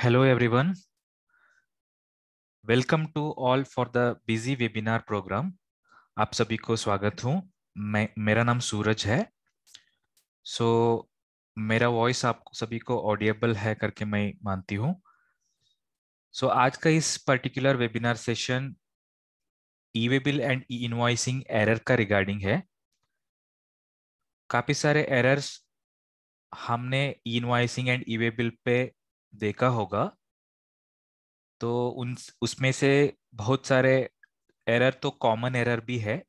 Hello, everyone. Welcome to all for the Busy webinar programme आप सभी को स्वागत हूँ मैं मेरा नाम सूरज है सो so, मेरा वॉइस आप सभी को ऑडिएबल है करके मैं मानती हूँ सो so, आज का इस particular webinar session e way bill and e invoicing error का रिगार्डिंग है काफ़ी सारे एरर्स हमने e invoicing and e way bill पे देखा होगा तो उन उसमें से बहुत सारे एरर तो कॉमन एरर भी है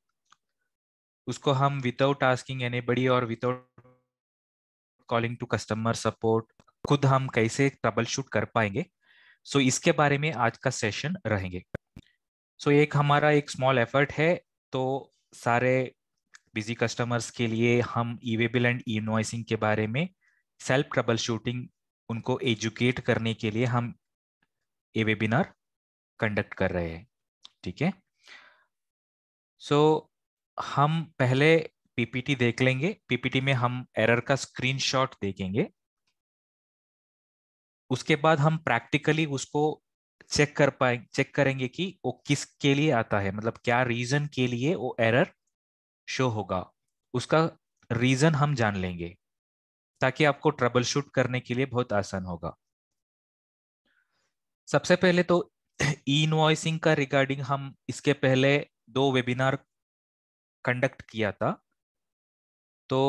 उसको हम विदाउट आस्किंग एनीबडी और without calling to customer support खुद हम कैसे ट्रबल शूट कर पाएंगे सो so, इसके बारे में आज का सेशन रहेंगे सो so, एक हमारा एक स्मॉल एफर्ट है तो सारे बिजी कस्टमर्स के लिए हम ईवेबल एंड ई के बारे में सेल्फ ट्रबल शूटिंग उनको एजुकेट करने के लिए हम ये वेबिनार कंडक्ट कर रहे हैं ठीक है सो हम पहले पीपीटी देख लेंगे पीपीटी में हम एरर का स्क्रीनशॉट देखेंगे उसके बाद हम प्रैक्टिकली उसको चेक कर पाए चेक करेंगे कि वो किसके लिए आता है मतलब क्या रीजन के लिए वो एरर शो होगा उसका रीजन हम जान लेंगे ताकि आपको ट्रबल शूट करने के लिए बहुत आसान होगा सबसे पहले तो ई इनवॉइसिंग का रिगार्डिंग हम इसके पहले दो वेबिनार कंडक्ट किया था तो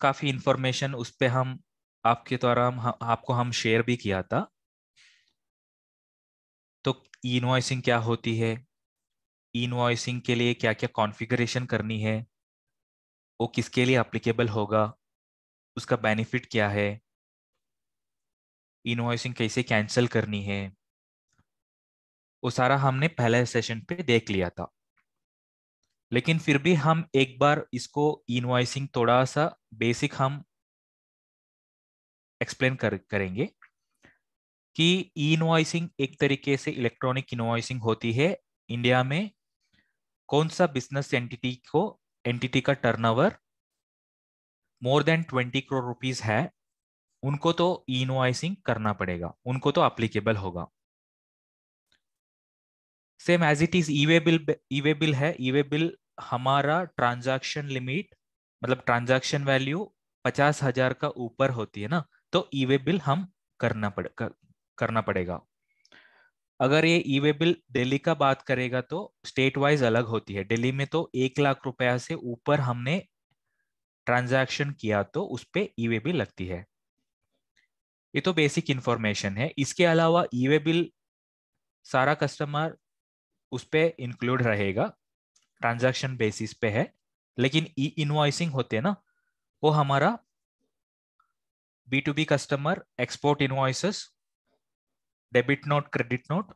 काफ़ी इंफॉर्मेशन उस पर हम आपके द्वारा हम आपको हम शेयर भी किया था तो ई इनवॉइसिंग क्या होती है ई इनवॉइसिंग के लिए क्या क्या कॉन्फ़िगरेशन करनी है वो किसके लिए अप्लीकेबल होगा उसका बेनिफिट क्या है इनवॉइसिंग कैसे कैंसिल करनी है वो सारा हमने पहले सेशन पे देख लिया था लेकिन फिर भी हम एक बार इसको इनवॉइसिंग थोड़ा सा बेसिक हम एक्सप्लेन कर करेंगे कि इनवॉइसिंग एक तरीके से इलेक्ट्रॉनिक इनवॉइसिंग होती है इंडिया में कौन सा बिजनेस एंटिटी को एंटिटी का turnover more than twenty crore rupees है उनको तो इनवाइसिंग करना पड़ेगा उनको तो अप्लीकेबल होगा same as it is e way bill e way bill है ईवे बिल हमारा ट्रांजैक्शन लिमिट मतलब ट्रांजैक्शन वैल्यू पचास हजार का ऊपर होती है ना तो ईवे बिल हम करना पड़े कर, करना पड़ेगा अगर ये ईवे बिल दिल्ली का बात करेगा तो स्टेट वाइज अलग होती है दिल्ली में तो एक लाख रुपया से ऊपर हमने ट्रांजैक्शन किया तो उस पर ईवे बिल लगती है ये तो बेसिक इंफॉर्मेशन है इसके अलावा ईवे बिल सारा कस्टमर उस पर इंक्लूड रहेगा ट्रांजैक्शन बेसिस पे है लेकिन ई इनवाइसिंग होते हैं ना वो हमारा B to B customer export invoices debit note credit note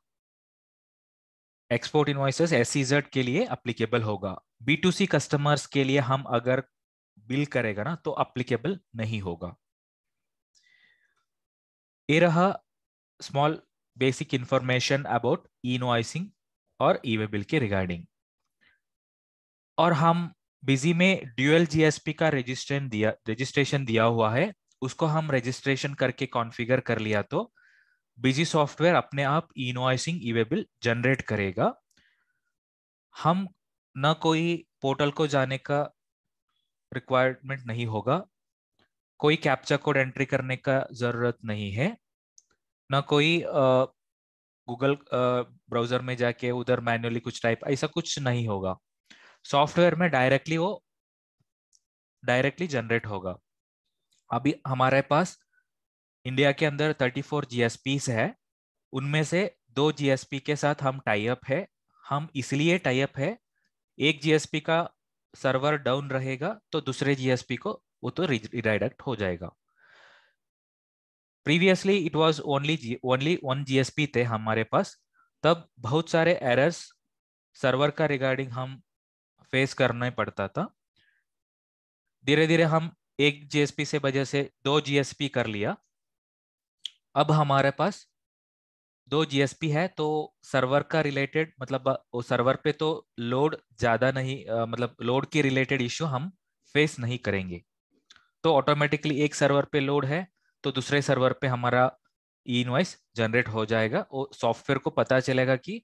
export invoices एस के लिए अप्लीकेबल होगा बी टू सी कस्टमर्स के लिए हम अगर बिल करेगा ना तो अप्लीकेबल नहीं होगा ये रहा small basic information about invoicing और ई बिल के रिगार्डिंग और हम बिजी में ड्यूएल जीएसपी का रजिस्ट्रेशन दिया रजिस्ट्रेशन दिया हुआ है उसको हम रजिस्ट्रेशन करके कॉन्फ़िगर कर लिया तो बिजी सॉफ्टवेयर अपने आप इनोआइसिंग ई बिल जनरेट करेगा हम न कोई पोर्टल को जाने का रिक्वायरमेंट नहीं होगा कोई कैप्चा कोड एंट्री करने का जरूरत नहीं है ना कोई गूगल ब्राउजर में जाके उधर मैन्युअली कुछ टाइप ऐसा कुछ नहीं होगा सॉफ्टवेयर में डायरेक्टली वो डायरेक्टली जनरेट होगा अभी हमारे पास इंडिया के अंदर 34 फोर है उनमें से दो जीएसपी के साथ हम टाइप है हम इसलिए टाइप है एक जीएसपी का सर्वर डाउन रहेगा तो दूसरे जीएसपी को वो तो रिडायरेक्ट हो जाएगा previously it was only only one GSP थे हमारे पास तब बहुत सारे एरर्स सर्वर का रिगार्डिंग हम फेस करना पड़ता था धीरे धीरे हम एक जीएसपी से वजह से दो जीएसपी कर लिया अब हमारे पास दो जीएसपी है तो सर्वर का रिलेटेड मतलब वो सर्वर पे तो लोड ज्यादा नहीं मतलब लोड के रिलेटेड इश्यू हम फेस नहीं करेंगे तो ऑटोमेटिकली एक सर्वर पे लोड है तो दूसरे सर्वर पे हमारा इन इनवाइस जनरेट हो जाएगा और सॉफ्टवेयर को पता चलेगा कि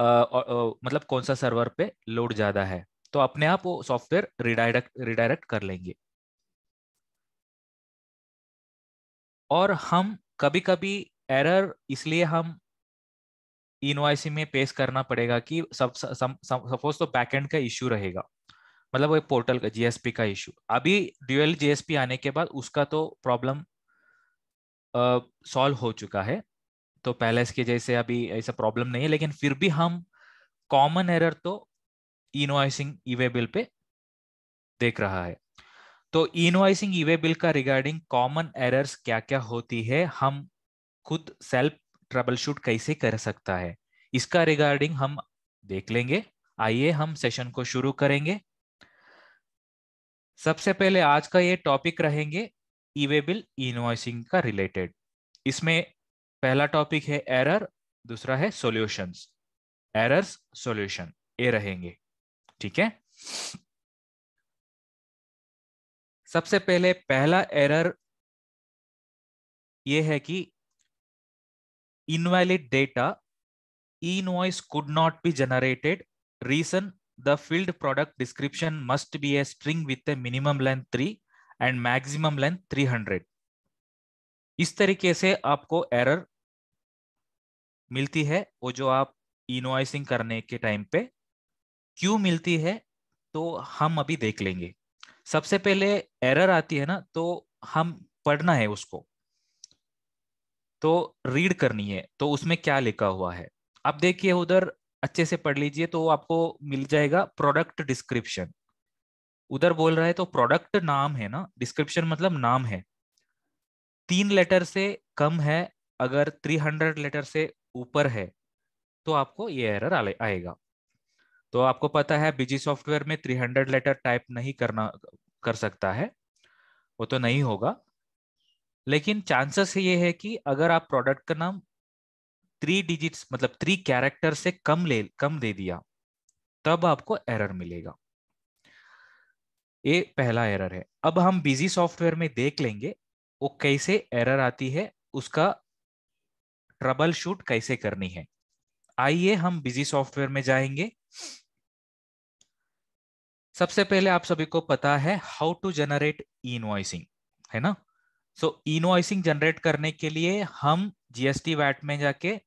मतलब कौन सा सर्वर पे लोड ज्यादा है तो अपने आप वो सॉफ्टवेयर रिडायरेक्ट रिडायरेक्ट कर लेंगे और हम कभी कभी एरर इसलिए हम इनवाइसिंग e में पेश करना पड़ेगा कि सब सपोज तो बैकएंड का इश्यू रहेगा मतलब वो एक पोर्टल का जीएसपी का इश्यू अभी ड्यूएल जीएसपी आने के बाद उसका तो प्रॉब्लम सॉल्व हो चुका है तो पहले इसके जैसे अभी ऐसा प्रॉब्लम नहीं है लेकिन फिर भी हम कॉमन एरर तो इनवाइसिंग ईवे बिल पे देख रहा है तो इनवाइसिंग ईवे बिल का रिगार्डिंग कॉमन एरर्स क्या क्या होती है हम खुद सेल्फ ट्रबल शूट कैसे कर सकता है इसका रिगार्डिंग हम देख लेंगे आइए हम सेशन को शुरू करेंगे सबसे पहले आज का ये टॉपिक रहेंगे ईवेबिल इनवॉइसिंग का रिलेटेड इसमें पहला टॉपिक है एरर दूसरा है सॉल्यूशंस एरर्स सॉल्यूशन ये रहेंगे ठीक है सबसे पहले पहला एरर ये है कि invalid data, invoice could not be generated. Reason, the field product description must be a string with a minimum length 3 and maximum length 300 is tarike se aapko error milti hai wo jo aap invoicing karne ke time pe क्यों मिलती है तो हम अभी देख लेंगे सबसे पहले एरर आती है ना तो हम पढ़ना है उसको तो रीड करनी है तो उसमें क्या लिखा हुआ है आप देखिए उधर अच्छे से पढ़ लीजिए तो आपको मिल जाएगा प्रोडक्ट डिस्क्रिप्शन उधर बोल रहा है तो प्रोडक्ट नाम है ना डिस्क्रिप्शन मतलब नाम है तीन लेटर से कम है अगर 300 लेटर से ऊपर है तो आपको ये एरर आएगा तो आपको पता है बिजी सॉफ्टवेयर में 300 लेटर टाइप नहीं करना कर सकता है वो तो नहीं होगा लेकिन चांसेस ये है कि अगर आप प्रोडक्ट का नाम थ्री डिजिट्स मतलब थ्री कैरेक्टर से कम ले कम दे दिया तब आपको एरर मिलेगा ये पहला एरर है अब हम बिजी सॉफ्टवेयर में देख लेंगे वो कैसे एरर आती है उसका ट्रबल शूट कैसे करनी है आइए हम बिजी सॉफ्टवेयर में जाएंगे सबसे पहले आप सभी को पता है how to generate e invoicing है ना सो इनवाइसिंग जनरेट करने के लिए हम जीएसटी वैट में जाके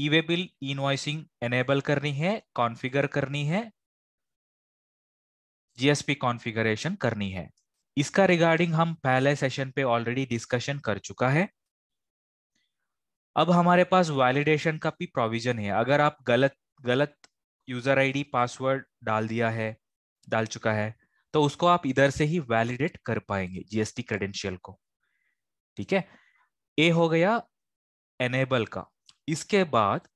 ईवे बिल इनवाइसिंग एनेबल करनी है कॉन्फ़िगर करनी है जीएसपी कॉन्फ़िगरेशन करनी है इसका रिगार्डिंग हम पहले सेशन पे ऑलरेडी डिस्कशन कर चुका है अब हमारे पास वैलिडेशन का भी प्रोविजन है अगर आप गलत गलत यूजर आईडी पासवर्ड डाल दिया है डाल चुका है तो उसको आप इधर से ही वैलिडेट कर पाएंगे जीएसटी क्रेडेंशियल को ठीक है ए हो गया एनेबल का इसके बाद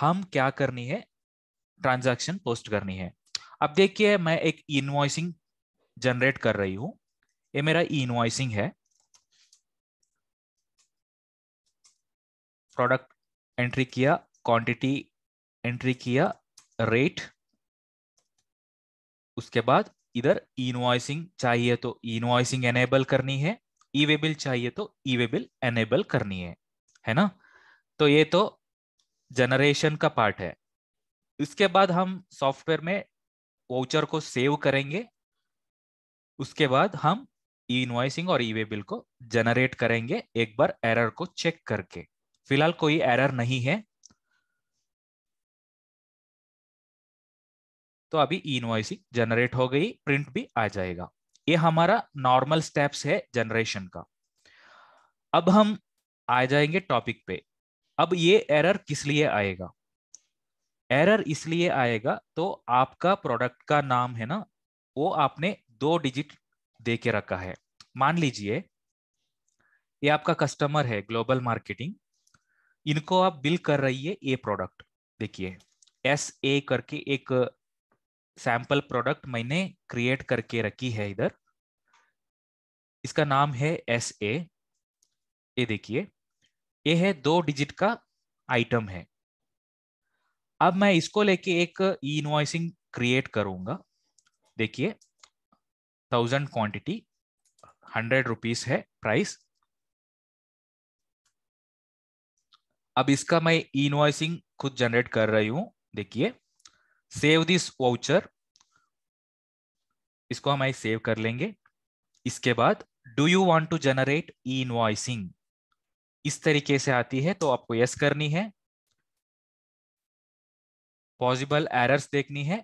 हम क्या करनी है ट्रांजैक्शन पोस्ट करनी है अब देखिए मैं एक इनवॉइसिंग जनरेट कर रही हूं ये मेरा इनवॉइसिंग है प्रोडक्ट एंट्री किया क्वांटिटी एंट्री किया रेट उसके बाद इधर इनवाइसिंग चाहिए तो इनवाइसिंग एनेबल करनी है ई वे बिल चाहिए तो ई वे बिल एनेबल करनी है है ना तो ये तो जनरेशन का पार्ट है इसके बाद हम सॉफ्टवेयर में वाउचर को सेव करेंगे उसके बाद हम इनवाइसिंग और ई वे बिल को जनरेट करेंगे एक बार एरर को चेक करके फिलहाल कोई एरर नहीं है तो अभी इनवाइस जनरेट हो गई प्रिंट भी आ जाएगा ये हमारा नॉर्मल स्टेप्स है जनरेशन का अब हम आ जाएंगे टॉपिक पे अब ये एरर किस लिए आएगा एरर इसलिए आएगा तो आपका प्रोडक्ट का नाम है ना वो आपने दो डिजिट दे के रखा है मान लीजिए ये आपका कस्टमर है ग्लोबल मार्केटिंग इनको आप बिल कर रही है ये प्रोडक्ट देखिए एस ए करके एक सैंपल प्रोडक्ट मैंने क्रिएट करके रखी है इधर इसका नाम है एस ए ये देखिए ये है दो डिजिट का आइटम है अब मैं इसको लेके एक ई इनवॉइसिंग क्रिएट करूंगा देखिए थाउजेंड क्वांटिटी हंड्रेड रुपीज है प्राइस अब इसका मैं ई इनवॉइसिंग खुद जनरेट कर रही हूं देखिए सेव दिस वाउचर इसको हम आई सेव कर लेंगे इसके बाद do you want to generate e invoicing इस तरीके से आती है तो आपको यस करनी है पॉसिबल एरर्स देखनी है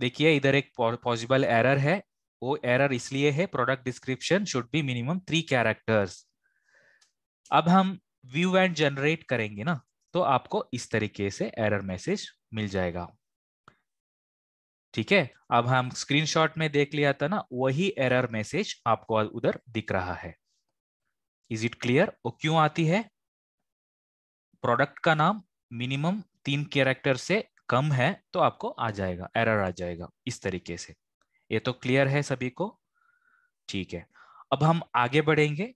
देखिए इधर एक पॉसिबल एरर है वो एरर इसलिए है product description should be minimum three characters अब हम व्यू एंड जनरेट करेंगे ना तो आपको इस तरीके से एरर मैसेज मिल जाएगा ठीक है अब हम स्क्रीनशॉट में देख लिया था ना वही एरर मैसेज आपको उधर दिख रहा है इज इट क्लियर वो क्यों आती है प्रोडक्ट का नाम मिनिमम तीन कैरेक्टर से कम है तो आपको आ जाएगा एरर आ जाएगा इस तरीके से ये तो क्लियर है सभी को ठीक है अब हम आगे बढ़ेंगे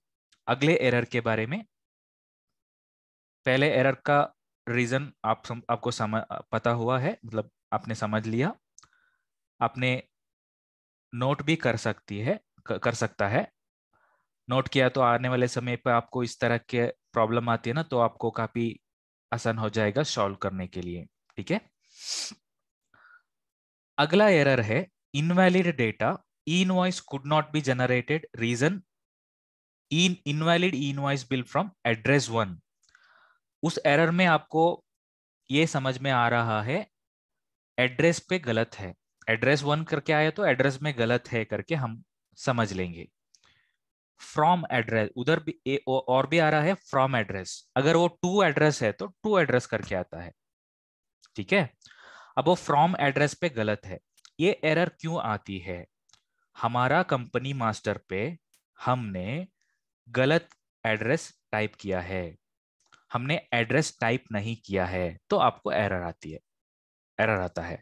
अगले एरर के बारे में पहले एरर का रीजन आप सम, आपको समझ पता हुआ है मतलब आपने समझ लिया आपने नोट भी कर सकती है कर सकता है नोट किया तो आने वाले समय पर आपको इस तरह के प्रॉब्लम आती है ना तो आपको काफी आसान हो जाएगा सॉल्व करने के लिए ठीक है अगला एरर है invalid data invoice could not be generated reason in invalid voice bill from address one उस एरर में आपको ये समझ में आ रहा है एड्रेस पे गलत है एड्रेस वन करके आया तो एड्रेस में गलत है करके हम समझ लेंगे फ्रॉम एड्रेस उधर भी ए, और भी आ रहा है फ्रॉम एड्रेस अगर वो टू एड्रेस है तो टू एड्रेस करके आता है ठीक है अब वो फ्रॉम एड्रेस पे गलत है ये एरर क्यों आती है हमारा कंपनी मास्टर पे हमने गलत एड्रेस टाइप किया है हमने एड्रेस टाइप नहीं किया है तो आपको एरर आती है एरर आता है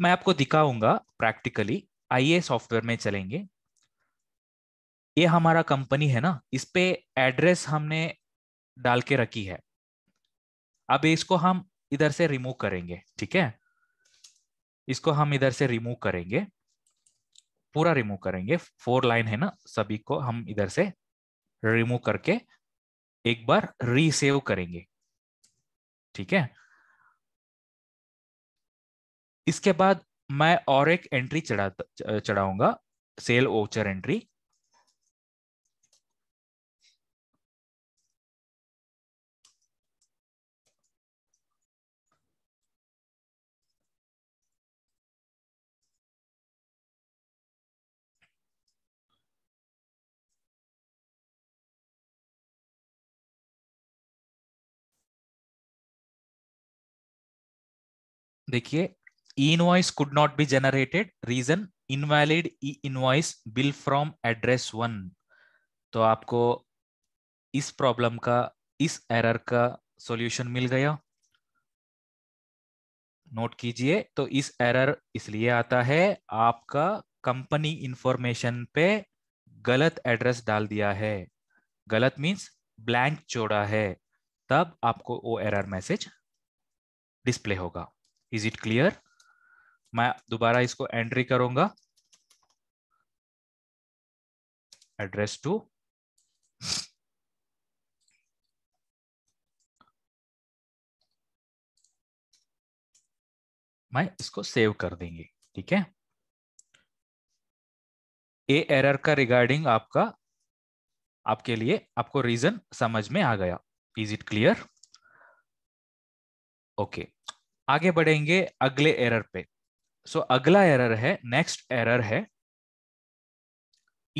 मैं आपको दिखाऊंगा प्रैक्टिकली आईए सॉफ्टवेयर में चलेंगे ये हमारा कंपनी है ना इस पे एड्रेस हमने डाल के रखी है अब इसको हम इधर से रिमूव करेंगे ठीक है इसको हम इधर से रिमूव करेंगे पूरा रिमूव करेंगे फोर लाइन है ना सभी को हम इधर से रिमूव करके एक बार रीसेव करेंगे ठीक है इसके बाद मैं और एक एंट्री चढ़ा चढ़ाऊंगा सेल ओचर एंट्री देखिए invoice could not be generated reason invalid e-invoice bill from address 1 तो आपको इस प्रॉब्लम का इस एरर का solution मिल गया नोट कीजिए तो इस एरर इसलिए आता है आपका कंपनी इंफॉर्मेशन पे गलत एड्रेस डाल दिया है गलत मींस ब्लैंक जोड़ा है तब आपको वो एरर मैसेज डिस्प्ले होगा इज इट क्लियर मैं दोबारा इसको एंट्री करूंगा एड्रेस टू मैं इसको सेव कर देंगे ठीक है ए एरर का रिगार्डिंग आपका आपके लिए आपको रीजन समझ में आ गया इज इट क्लियर ओके आगे बढ़ेंगे अगले एरर पे सो so, अगला एरर है नेक्स्ट एरर है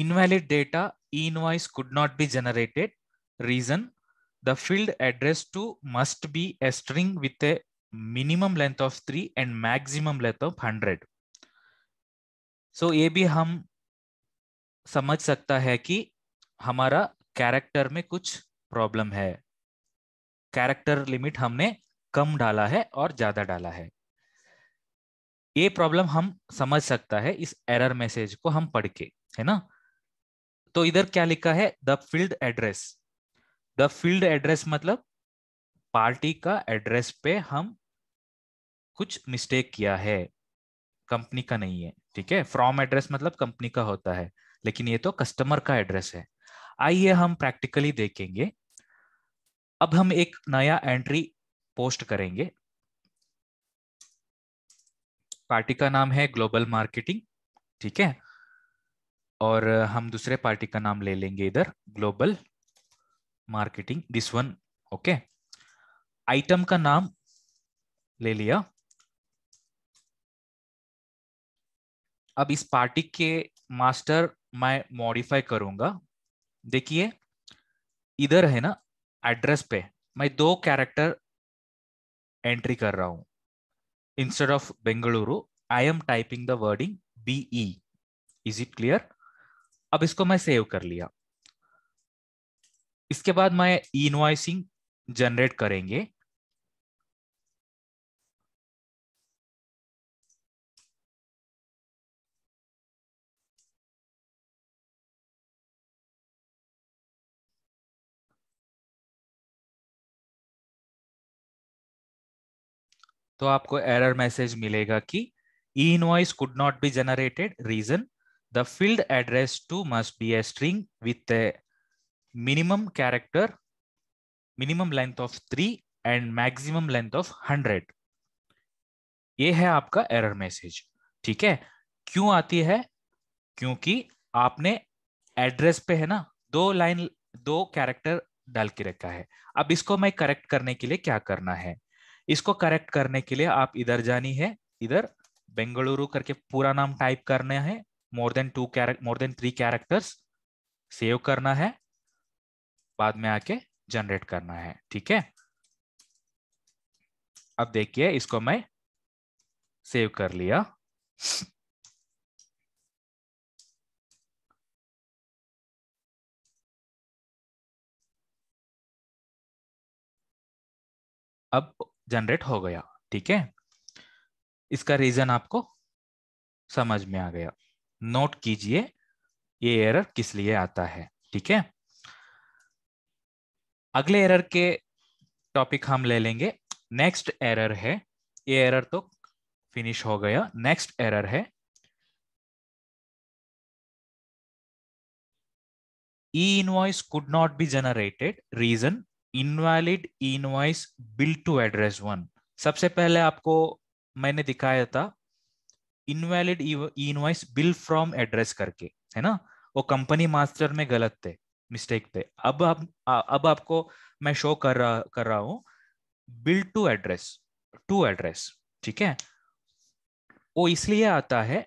invalid data in invoice could not be generated reason the field address two must be a string with a minimum length of three and maximum length of hundred so ये भी हम समझ सकता है कि हमारा character में कुछ प्रॉब्लम है कैरेक्टर लिमिट हमने कम डाला है और ज्यादा डाला है ये प्रॉब्लम हम समझ सकता है इस एरर मैसेज को हम पढ़ के है ना तो इधर क्या लिखा है the field address the field address मतलब पार्टी का एड्रेस पे हम कुछ मिस्टेक किया है कंपनी का नहीं है ठीक है फ्रॉम एड्रेस मतलब कंपनी का होता है लेकिन ये तो कस्टमर का एड्रेस है आइए हम प्रैक्टिकली देखेंगे अब हम एक नया एंट्री पोस्ट करेंगे पार्टी का नाम है ग्लोबल मार्केटिंग ठीक है और हम दूसरे पार्टी का नाम ले लेंगे इधर global marketing this one okay item का नाम ले लिया अब इस पार्टी के मास्टर मैं मॉडिफाई करूंगा देखिए इधर है ना एड्रेस पे मैं दो कैरेक्टर एंट्री कर रहा हूं instead of Bengaluru, I am typing the wording BE. Is it clear? अब इसको मैं सेव कर लिया इसके बाद मैं इनवाइसिंग जनरेट करेंगे तो आपको एरर मैसेज मिलेगा कि e invoice could not be generated reason the field address two must be a string with a minimum character minimum length of three and maximum length of hundred ये है आपका error message ठीक है क्यों आती है क्योंकि आपने एड्रेस पे है ना दो लाइन दो कैरेक्टर डाल के रखा है अब इसको मैं करेक्ट करने के लिए क्या करना है इसको करेक्ट करने के लिए आप इधर जानी है इधर बेंगलुरु करके पूरा नाम टाइप करना है more than two more than three characters save करना है बाद में आके जनरेट करना है ठीक है अब देखिए इसको मैं सेव कर लिया अब जनरेट हो गया ठीक है इसका रीजन आपको समझ में आ गया नोट कीजिए ये एरर किस लिए आता है ठीक है अगले एरर के टॉपिक हम ले लेंगे नेक्स्ट एरर है ये एरर तो फिनिश हो गया नेक्स्ट एरर है e invoice could not be generated reason invalid voice bill to address one सबसे पहले आपको मैंने दिखाया था invalid voice bill from address करके है ना वो कंपनी मास्टर में गलत थे मिस्टेक थे अब आप अब आपको मैं शो कर रहा कर रहा हूं bill to address to address ठीक है वो इसलिए आता है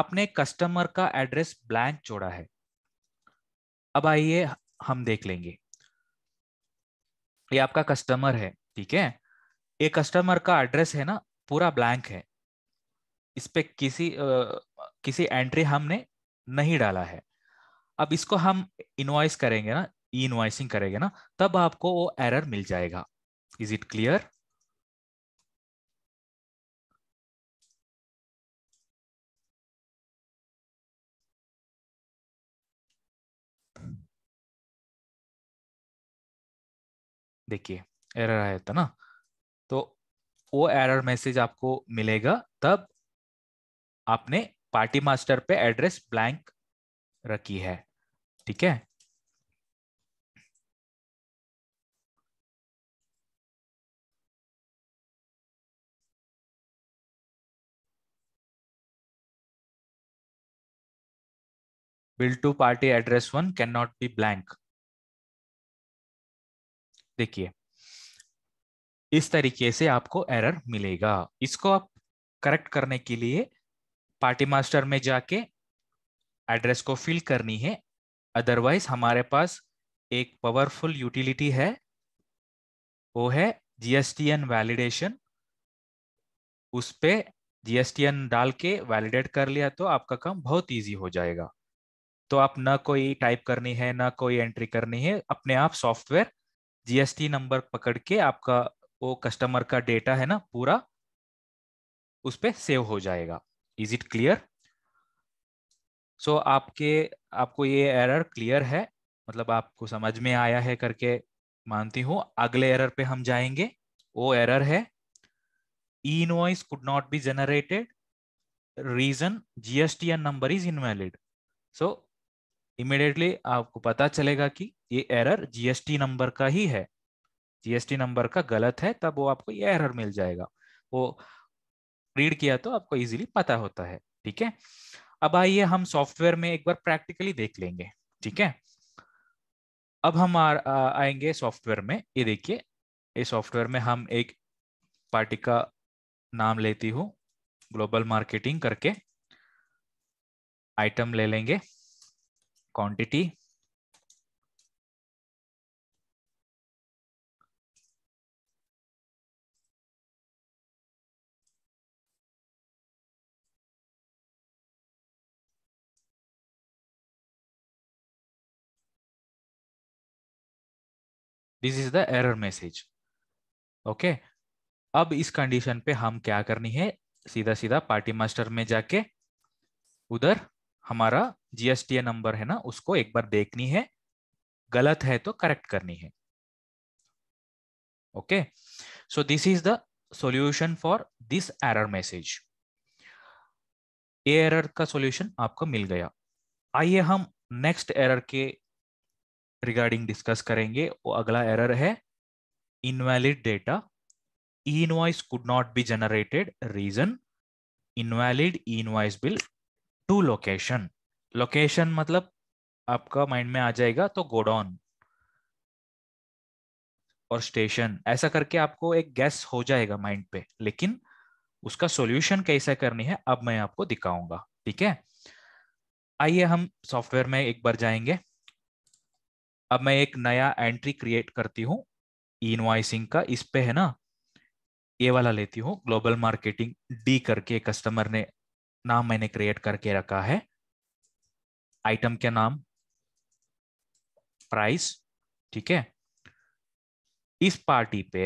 आपने कस्टमर का एड्रेस ब्लैंक छोड़ा है अब आइए हम देख लेंगे ये आपका कस्टमर है ठीक है ये कस्टमर का एड्रेस है ना पूरा ब्लैंक है इस पर किसी आ, किसी एंट्री हमने नहीं डाला है अब इसको हम इनवाइस करेंगे ना ई करेंगे ना तब आपको वो एरर मिल जाएगा इज इट क्लियर देखिए एरर आया था ना तो वो एरर मैसेज आपको मिलेगा तब आपने पार्टी मास्टर पे एड्रेस ब्लैंक रखी है ठीक है to party address one can not be blank देखिए इस तरीके से आपको एरर मिलेगा इसको आप करेक्ट करने के लिए पार्टी मास्टर में जाके एड्रेस को फिल करनी है अदरवाइज हमारे पास एक पावरफुल यूटिलिटी है वो है जीएसटीएन वैलिडेशन उस पर जीएसटीएन डाल के वैलिडेट कर लिया तो आपका काम बहुत इजी हो जाएगा तो आप ना कोई टाइप करनी है ना कोई एंट्री करनी है अपने आप सॉफ्टवेयर जीएसटी नंबर पकड़ के आपका वो कस्टमर का डेटा है ना पूरा उस पर सेव हो जाएगा इज इट क्लियर सो आपके आपको ये एरर क्लियर है मतलब आपको समझ में आया है करके मानती हूँ अगले एरर पे हम जाएंगे वो एरर है e invoice could not be generated reason GSTIN number is invalid so immediately आपको पता चलेगा कि ये एरर जीएसटी नंबर का ही है जीएसटी नंबर का गलत है तब वो आपको ये एरर मिल जाएगा वो रीड किया तो आपको इजीली पता होता है ठीक है अब आइए हम सॉफ्टवेयर में एक बार प्रैक्टिकली देख लेंगे ठीक है अब हम आ, आ, आएंगे सॉफ्टवेयर में ये देखिए ये सॉफ्टवेयर में हम एक पार्टी का नाम लेती हूँ ग्लोबल मार्केटिंग करके आइटम ले लेंगे quantity this is the error message okay अब इस कंडीशन पे हम क्या करनी है सीधा सीधा पार्टी मास्टर में जाके उधर हमारा जीएसटी नंबर है ना उसको एक बार देखनी है गलत है तो करेक्ट करनी है okay so this is the solution for this error message ये एरर का सॉल्यूशन आपको मिल गया आइए हम नेक्स्ट एरर के रिगार्डिंग डिस्कस करेंगे वो अगला एरर है invalid data invoice could not be generated reason invalid invoice bill to location location मतलब आपका माइंड में आ जाएगा तो गोडाउन और स्टेशन ऐसा करके आपको एक गैस हो जाएगा माइंड पे लेकिन उसका सॉल्यूशन कैसे करनी है अब मैं आपको दिखाऊंगा ठीक है आइए हम सॉफ्टवेयर में एक बार जाएंगे अब मैं एक नया एंट्री क्रिएट करती हूँ इनवाइसिंग का इस पे है ना ये वाला लेती हूँ ग्लोबल मार्केटिंग डी करके कस्टमर ने नाम मैंने क्रिएट करके रखा है आइटम क्या नाम प्राइस ठीक है इस पार्टी पे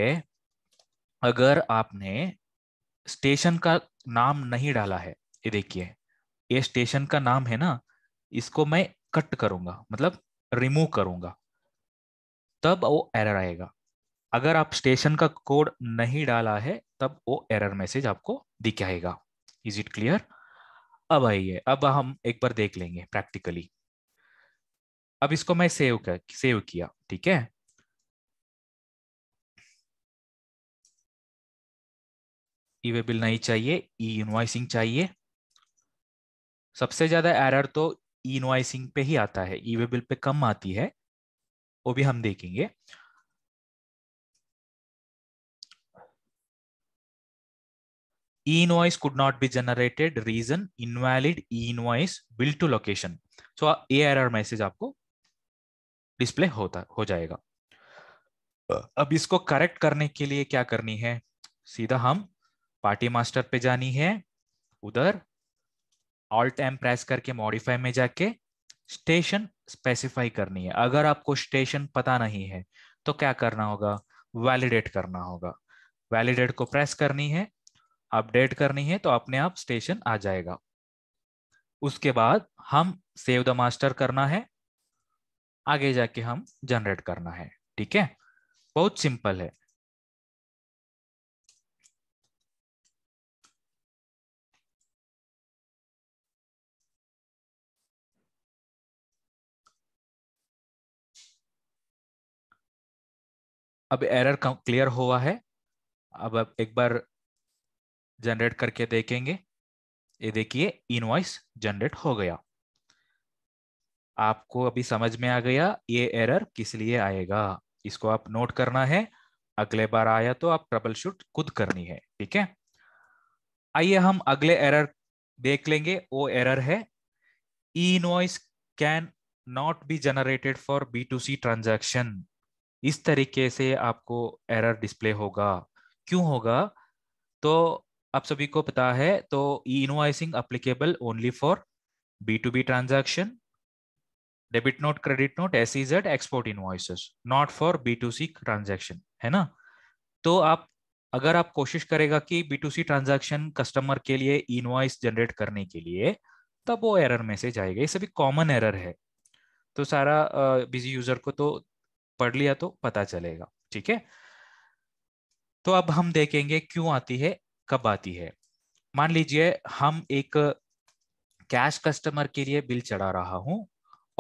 अगर आपने स्टेशन का नाम नहीं डाला है ये देखिए ये स्टेशन का नाम है ना इसको मैं कट करूंगा मतलब रिमूव करूंगा तब वो एरर आएगा अगर आप स्टेशन का कोड नहीं डाला है तब वो एरर मैसेज आपको दिखाएगा इज इट क्लियर अब आइए अब हम एक बार देख लेंगे प्रैक्टिकली अब इसको मैं सेव कर सेव किया ठीक है ई वे बिल नहीं चाहिए ई इनवाइसिंग चाहिए सबसे ज्यादा एरर तो ई इनवाइसिंग पे ही आता है ई वे बिल पे कम आती है वो भी हम देखेंगे e-invoice could not be generated reason invalid e-invoice bill to location so ये error message आपको display होता हो जाएगा अब इसको करेक्ट करने के लिए क्या करनी है सीधा हम पार्टी मास्टर पे जानी है उधर ऑल्ट एम प्रेस करके मॉडिफाई में जाके स्टेशन स्पेसिफाई करनी है अगर आपको स्टेशन पता नहीं है तो क्या करना होगा वैलिडेट करना होगा वैलिडेट को प्रेस करनी है अपडेट करनी है तो अपने आप स्टेशन आ जाएगा उसके बाद हम सेव द मास्टर करना है आगे जाके हम जनरेट करना है ठीक है बहुत सिंपल है अब एरर क्लियर हुआ है अब एक बार जनरेट करके देखेंगे ये देखिए इनवॉइस जनरेट हो गया आपको अभी समझ में आ गया ये एरर किस लिए आएगा इसको आप नोट करना है अगले बार आया तो आप ट्रबल शूट खुद करनी है ठीक है आइए हम अगले एरर देख लेंगे वो एरर है इन can not be generated for B to C transaction इस तरीके से आपको एरर डिस्प्ले होगा क्यों होगा तो आप सभी को पता है तो e invoicing applicable only for B to B transaction debit note credit note एस and export invoices not for B to C transaction है ना तो आप अगर आप कोशिश करेगा कि B to C transaction customer के लिए इनवाइस जनरेट करने के लिए तब वो एरर मैसेज आएगा ये सभी कॉमन एरर है तो सारा बिजी यूजर को तो पढ़ लिया तो पता चलेगा ठीक है तो अब हम देखेंगे क्यों आती है कब आती है मान लीजिए हम एक कैश कस्टमर के लिए बिल चढ़ा रहा हूं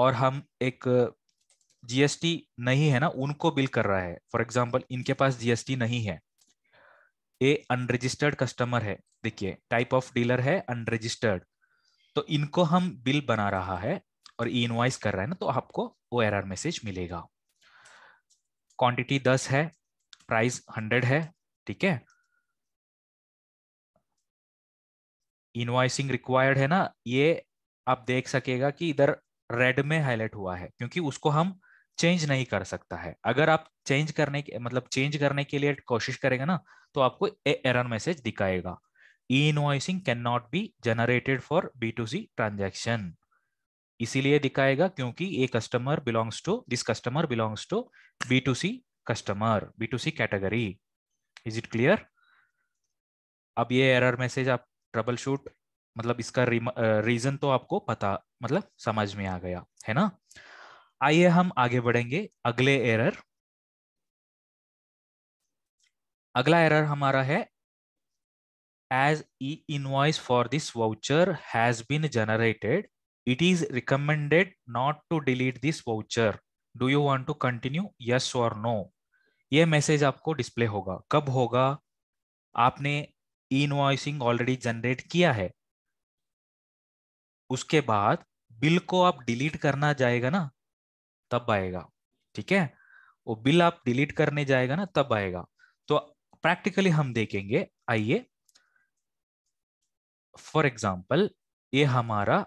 और हम एक जीएसटी नहीं है ना उनको बिल कर रहा है फॉर एग्जाम्पल इनके पास जीएसटी नहीं है ये अनरजिस्टर्ड कस्टमर है देखिए टाइप ऑफ डीलर है अनरजिस्टर्ड तो इनको हम बिल बना रहा है और ई इनवाइस कर रहा है ना तो आपको वो एर मैसेज मिलेगा क्वांटिटी दस है प्राइस हंड्रेड है ठीक है इनवाइसिंग रिक्वायर्ड है ना ये आप देख सकेगा कि इधर रेड में हाईलाइट हुआ है क्योंकि उसको हम चेंज नहीं कर सकता है अगर आप चेंज करने के मतलब चेंज करने के लिए कोशिश करेंगे ना तो आपको एरर मैसेज दिखाएगा invoicing can not be generated for B to C transaction इसीलिए दिखाएगा क्योंकि ये customer belongs to this customer belongs to B to C customer B to C category is it clear अब ये एरर मैसेज आप troubleshoot मतलब इसका reason तो आपको पता मतलब समझ में आ गया है ना आइए हम आगे बढ़ेंगे अगले एरर अगला एरर हमारा है as e invoice for this voucher has been generated it is recommended not to delete this voucher do you want to continue yes और नो ये मैसेज आपको डिस्प्ले होगा कब होगा आपने इनवॉइसिंग ऑलरेडी जनरेट किया है उसके बाद बिल को आप डिलीट करना जाएगा ना तब आएगा ठीक है वो बिल आप डिलीट करने जाएगा ना तब आएगा तो प्रैक्टिकली हम देखेंगे आइए फॉर एग्जाम्पल ये हमारा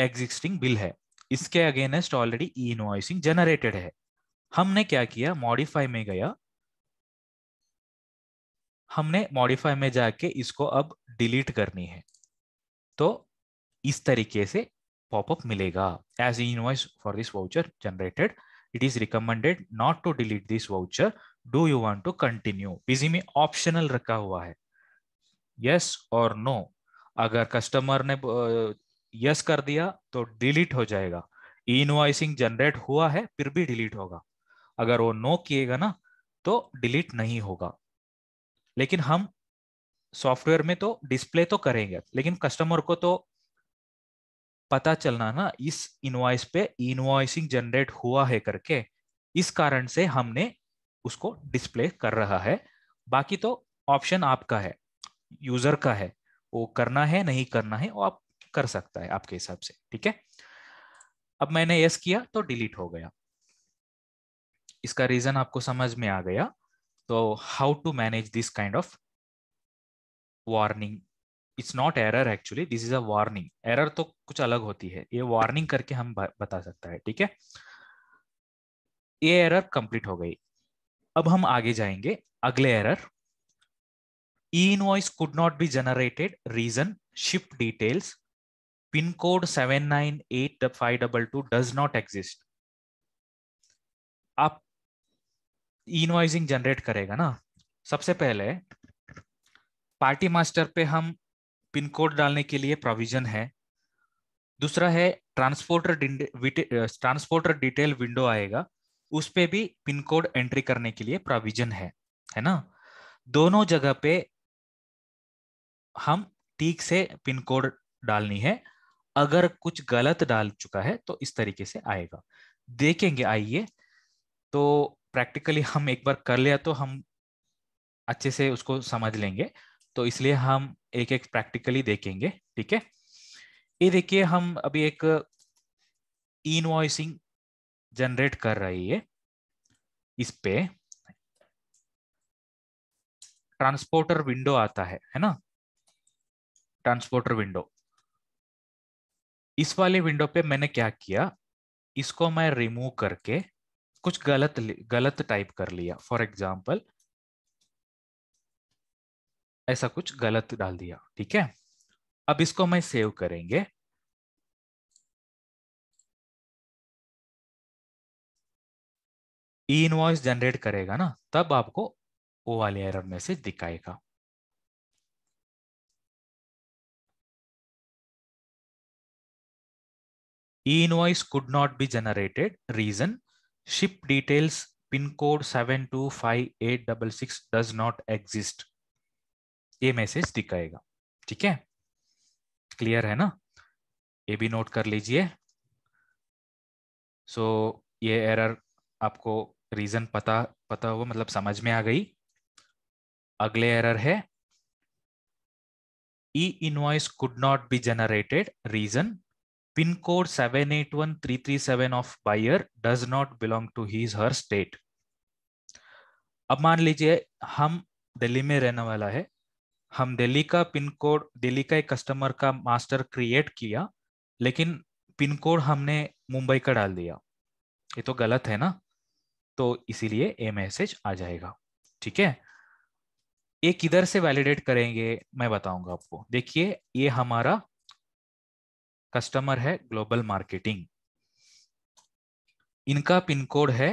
एग्जिस्टिंग बिल है इसके अगेनेस्ट ऑलरेडी इनवॉइसिंग जनरेटेड है हमने क्या किया मॉडिफाई में गया हमने मॉडिफाई में जाके इसको अब डिलीट करनी है तो इस तरीके से पॉपअप मिलेगा as invoice for this voucher generated it is recommended not to delete this voucher do you want to continue busy में ऑप्शनल रखा हुआ है यस और नो अगर कस्टमर ने yes कर दिया तो डिलीट हो जाएगा इनवाइसिंग जनरेट हुआ है फिर भी डिलीट होगा अगर वो नो किएगा ना तो डिलीट नहीं होगा लेकिन हम सॉफ्टवेयर में तो डिस्प्ले तो करेंगे लेकिन कस्टमर को तो पता चलना ना इस इनवाइस पे इनवाइसिंग जनरेट हुआ है करके इस कारण से हमने उसको डिस्प्ले कर रहा है बाकी तो ऑप्शन आपका है यूजर का है वो करना है नहीं करना है वो आप कर सकता है आपके हिसाब से ठीक है अब मैंने यस किया तो डिलीट हो गया इसका रीजन आपको समझ में आ गया So how to manage this kind of warning it's not error actually this is a warning error तो कुछ अलग होती है ये वार्निंग करके हम बता सकता है ठीक है ये एरर कंप्लीट हो गई अब हम आगे जाएंगे अगले error e invoice could not be generated reason ship details pin code seven nine eight five double two does not exist आप इनवाइजिंग जनरेट करेगा ना सबसे पहले पार्टी मास्टर पे हम पिन कोड डालने के लिए प्रोविजन है दूसरा है ट्रांसपोर्टर ट्रांसपोर्टर डिटेल विंडो आएगा उस पर भी पिन कोड एंट्री करने के लिए प्रोविजन है है ना दोनों जगह पे हम ठीक से पिन कोड डालनी है अगर कुछ गलत डाल चुका है तो इस तरीके से आएगा देखेंगे आइए तो प्रैक्टिकली हम एक बार कर लिया तो हम अच्छे से उसको समझ लेंगे तो इसलिए हम एक एक प्रैक्टिकली देखेंगे ठीक है ये देखिए हम अभी एक इनवॉइसिंग जनरेट कर रही है इस पे ट्रांसपोर्टर विंडो आता है है ना ट्रांसपोर्टर विंडो इस वाले विंडो पे मैंने क्या किया इसको मैं रिमूव करके कुछ गलत गलत टाइप कर लिया फॉर एग्जाम्पल ऐसा कुछ गलत डाल दिया ठीक है अब इसको मैं सेव करेंगे ई वॉइस जनरेट करेगा ना तब आपको वो वाले एरर मैसेज दिखाएगा e invoice could not be generated reason Ship details pin code seven two five eight double six does not exist ये मैसेज दिखाएगा ठीक है क्लियर है ना ये भी नोट कर लीजिए सो so, ये एरर आपको रीजन पता पता हुआ मतलब समझ में आ गई अगले एरर है e invoice could not be generated reason pin code 781337 of buyer does not belong to his her state अब मान लीजिए हम दिल्ली में रहने वाला है हम दिल्ली का पिन कोड दिल्ली का एक कस्टमर का मास्टर क्रिएट किया लेकिन पिन कोड हमने मुंबई का डाल दिया ये तो गलत है ना तो इसीलिए ए मैसेज आ जाएगा ठीक है ये किधर से वैलिडेट करेंगे मैं बताऊंगा आपको देखिए ये हमारा कस्टमर है ग्लोबल मार्केटिंग इनका पिन कोड है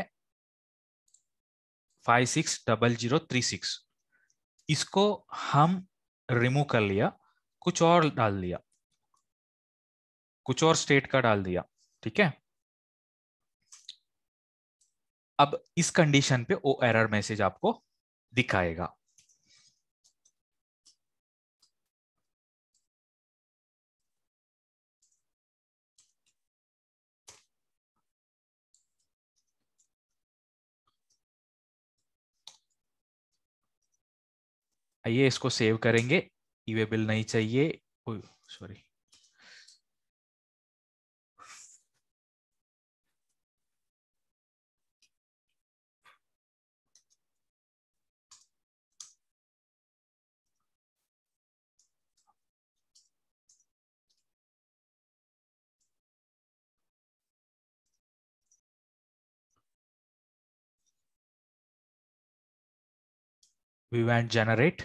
five six double zero three six इसको हम रिमूव कर लिया कुछ और डाल दिया कुछ और स्टेट का डाल दिया ठीक है अब इस कंडीशन पे वो एरर मैसेज आपको दिखाएगा आइए इसको सेव करेंगे यूएबल नहीं चाहिए sorry we want generate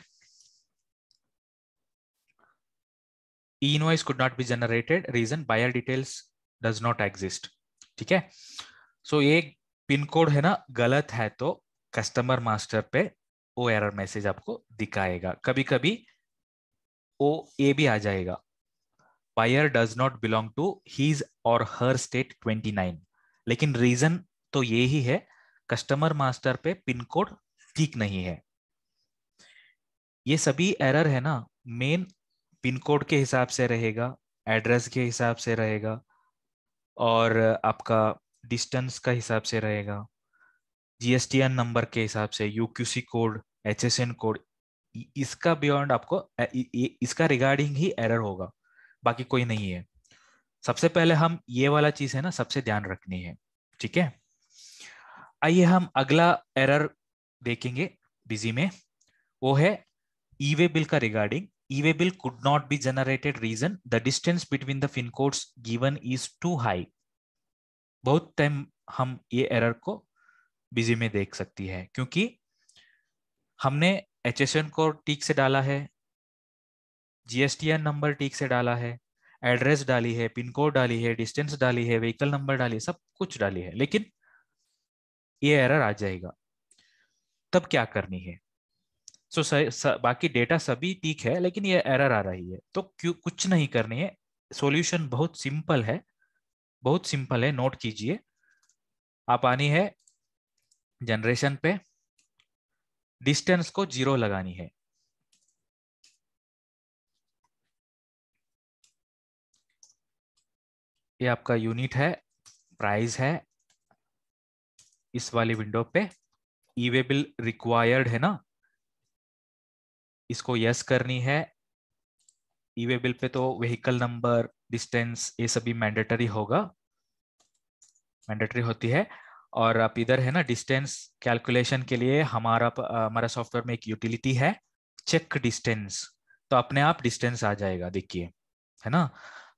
invoice could not be generated reason buyer details does not exist ठीक है सो so, ये पिन कोड है ना गलत है तो कस्टमर मास्टर पे वो एरर मैसेज आपको दिखाएगा कभी कभी वो ए भी आ जाएगा buyer does not belong to his और हर स्टेट 29 लेकिन रीजन तो ये ही है कस्टमर मास्टर पे पिन कोड ठीक नहीं है ये सभी एरर है ना मेन पिन कोड के हिसाब से रहेगा एड्रेस के हिसाब से रहेगा और आपका डिस्टेंस का हिसाब से रहेगा जीएसटीएन नंबर के हिसाब से यूक्यूसी कोड एचएसएन कोड इसका बियॉन्ड आपको इसका रिगार्डिंग ही एरर होगा बाकी कोई नहीं है सबसे पहले हम ये वाला चीज है ना सबसे ध्यान रखनी है ठीक है आइए हम अगला एरर देखेंगे बिजी में वो है ई वे बिल का regarding eWay bill could not be generated reason the distance between the fin codes given is too high. बहुत टाइम हम ये एरर को बिजी में देख सकती है क्योंकि हमने एच को ठीक से डाला है जीएसटीएन नंबर ठीक से डाला है एड्रेस डाली है पिन कोड डाली है डिस्टेंस डाली है व्हीकल नंबर डाली है सब कुछ डाली है लेकिन ये एरर आ जाएगा तब क्या करनी है सो so, बाकी डेटा सभी ठीक है लेकिन ये एरर आ रही है तो क्यों कुछ नहीं करनी है सॉल्यूशन बहुत सिंपल है बहुत सिंपल है नोट कीजिए आप आनी है जनरेशन पे डिस्टेंस को जीरो लगानी है ये आपका यूनिट है प्राइस है इस वाली विंडो पे ईवेबिल रिक्वायर्ड है ना इसको यस करनी है ई वे बिल पे तो व्हीकल नंबर डिस्टेंस ये सभी मैंडेटरी होगा मैंडेटरी होती है और आप इधर है ना डिस्टेंस कैलकुलेशन के लिए हमारा हमारा सॉफ्टवेयर में एक यूटिलिटी है चेक डिस्टेंस तो अपने आप डिस्टेंस आ जाएगा देखिए है ना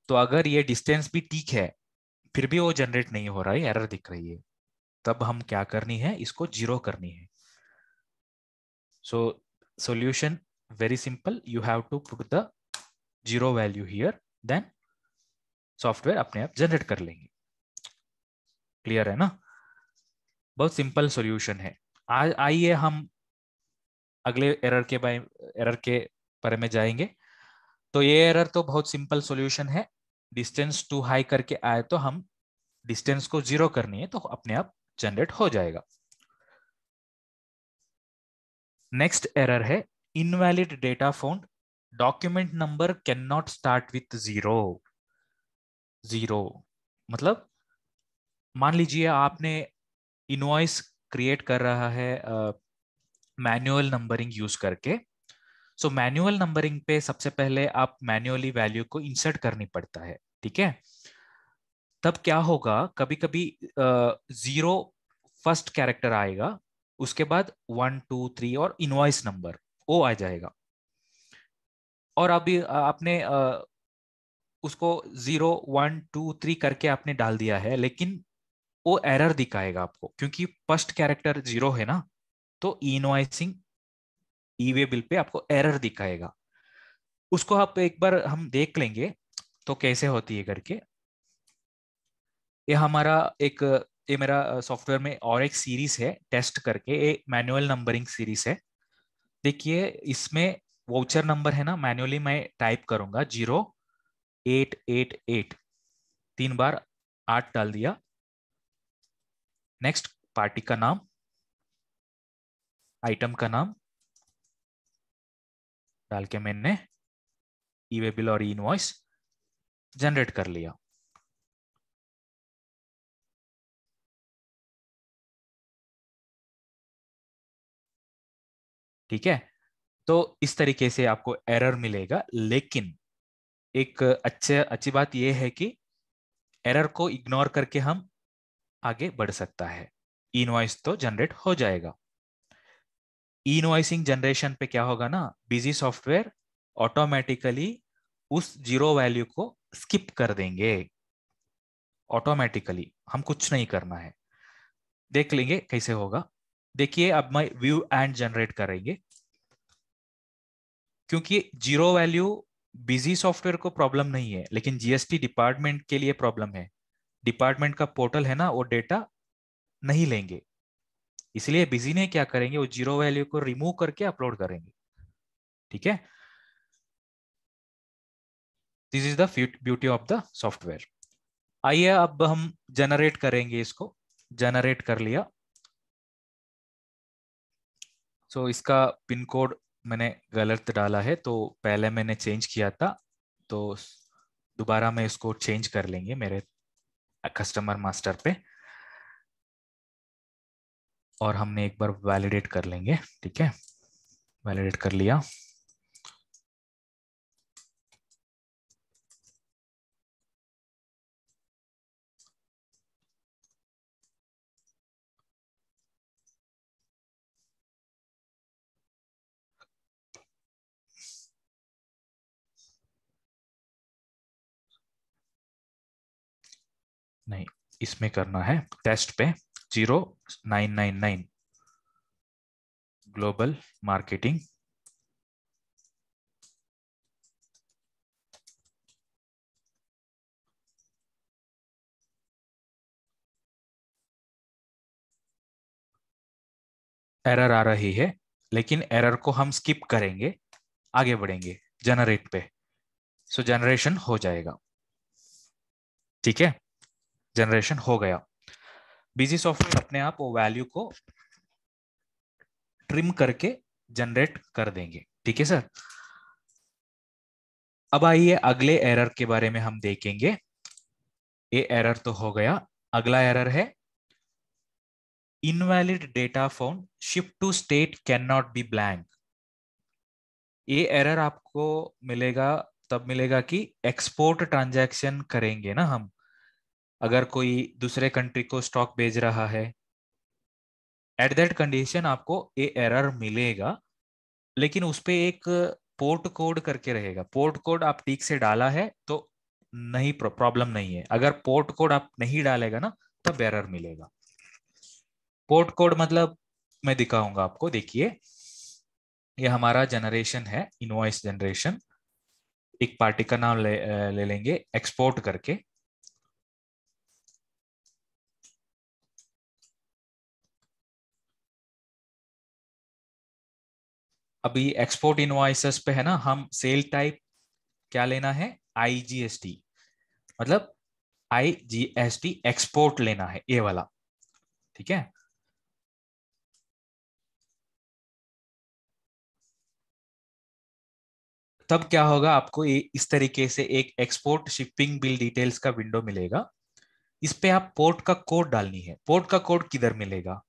तो अगर ये डिस्टेंस भी ठीक है फिर भी वो जनरेट नहीं हो रहा है एरर दिख रही है तब हम क्या करनी है इसको जीरो करनी है so solution very simple you have to put the zero value here then software अपने आप जनरेट कर लेंगे क्लियर है ना बहुत सिंपल सॉल्यूशन है आज आइए हम अगले एरर के बारे एरर के बारे में जाएंगे तो ये एरर तो बहुत सिंपल सॉल्यूशन है डिस्टेंस टू हाई करके आए तो हम डिस्टेंस को जीरो करनी है तो अपने आप जनरेट हो जाएगा नेक्स्ट एरर है invalid data found document number cannot start with zero zero मतलब मान लीजिए आपने इनवाइस क्रिएट कर रहा है मैनुअल नंबरिंग यूज करके सो मैनुअल नंबरिंग पे सबसे पहले आप मैनुअली वैल्यू को इंसर्ट करनी पड़ता है ठीक है तब क्या होगा कभी कभी जीरो फर्स्ट कैरेक्टर आएगा उसके बाद वन टू थ्री और इनवाइस नंबर ओ आ जाएगा और अभी आपने उसको जीरो वन टू थ्री करके आपने डाल दिया है लेकिन वो एरर दिखाएगा आपको क्योंकि फर्स्ट कैरेक्टर जीरो है ना तो इनवाइसिंग ई वे बिल पे आपको एरर दिखाएगा उसको आप एक बार हम देख लेंगे तो कैसे होती है करके ये हमारा एक ये मेरा सॉफ्टवेयर में और एक सीरीज है टेस्ट करके ये मैनुअल नंबरिंग सीरीज है देखिए इसमें वाउचर नंबर है ना मैन्युअली मैं टाइप करूंगा जीरो एट एट एट तीन बार आठ डाल दिया नेक्स्ट पार्टी का नाम आइटम का नाम डाल के मैंने ई वेबिल और इनवॉइस जनरेट कर लिया ठीक है तो इस तरीके से आपको एरर मिलेगा लेकिन एक अच्छे अच्छी बात यह है कि एरर को इग्नोर करके हम आगे बढ़ सकता है इनवॉइस तो जनरेट हो जाएगा वॉइसिंग जनरेशन पे क्या होगा ना बिजी सॉफ्टवेयर ऑटोमेटिकली उस जीरो वैल्यू को स्किप कर देंगे ऑटोमेटिकली हम कुछ नहीं करना है देख लेंगे कैसे होगा देखिए अब मैं व्यू एंड जनरेट करेंगे क्योंकि जीरो वैल्यू बिजी सॉफ्टवेयर को प्रॉब्लम नहीं है लेकिन जीएसटी डिपार्टमेंट के लिए प्रॉब्लम है डिपार्टमेंट का पोर्टल है ना वो डेटा नहीं लेंगे इसलिए बिजी ने क्या करेंगे वो जीरो वैल्यू को रिमूव करके अपलोड करेंगे ठीक है this is the beauty of the software आइए अब हम जनरेट करेंगे इसको जनरेट कर लिया सो तो so, इसका पिन कोड मैंने गलत डाला है तो पहले मैंने चेंज किया था तो दोबारा मैं इसको चेंज कर लेंगे मेरे कस्टमर मास्टर पे और हमने एक बार वैलिडेट कर लेंगे ठीक है वैलिडेट कर लिया नहीं इसमें करना है टेस्ट पे zero nine nine nine global marketing error आ रही है लेकिन एरर को हम स्किप करेंगे आगे बढ़ेंगे जनरेट पे सो so, जनरेशन हो जाएगा ठीक है जनरेशन हो गया बीजी सॉफ्टवेयर अपने आप वो वैल्यू को ट्रिम करके जनरेट कर देंगे ठीक है सर अब आइए अगले एरर के बारे में हम देखेंगे ये एरर तो हो गया अगला एरर है invalid data from ship to state can not be blank ये एरर आपको मिलेगा तब मिलेगा कि एक्सपोर्ट ट्रांजैक्शन करेंगे ना हम अगर कोई दूसरे कंट्री को स्टॉक भेज रहा है एट दैट कंडीशन आपको ये एरर मिलेगा लेकिन उस पर एक पोर्ट कोड करके रहेगा पोर्ट कोड आप ठीक से डाला है तो नहीं प्रॉब्लम नहीं है अगर पोर्ट कोड आप नहीं डालेगा ना तब एरर मिलेगा पोर्ट कोड मतलब मैं दिखाऊंगा आपको देखिए ये हमारा जनरेशन है इनवॉइस जनरेशन एक पार्टी का नाम ले, ले लेंगे एक्सपोर्ट करके अभी एक्सपोर्ट इनवाइसेस पे है ना हम सेल टाइप क्या लेना है आईजीएसटी मतलब आईजीएसटी एक्सपोर्ट लेना है ये वाला ठीक है तब क्या होगा आपको इस तरीके से एक एक्सपोर्ट शिपिंग बिल डिटेल्स का विंडो मिलेगा इस पे आप पोर्ट का कोड डालनी है पोर्ट का कोड किधर मिलेगा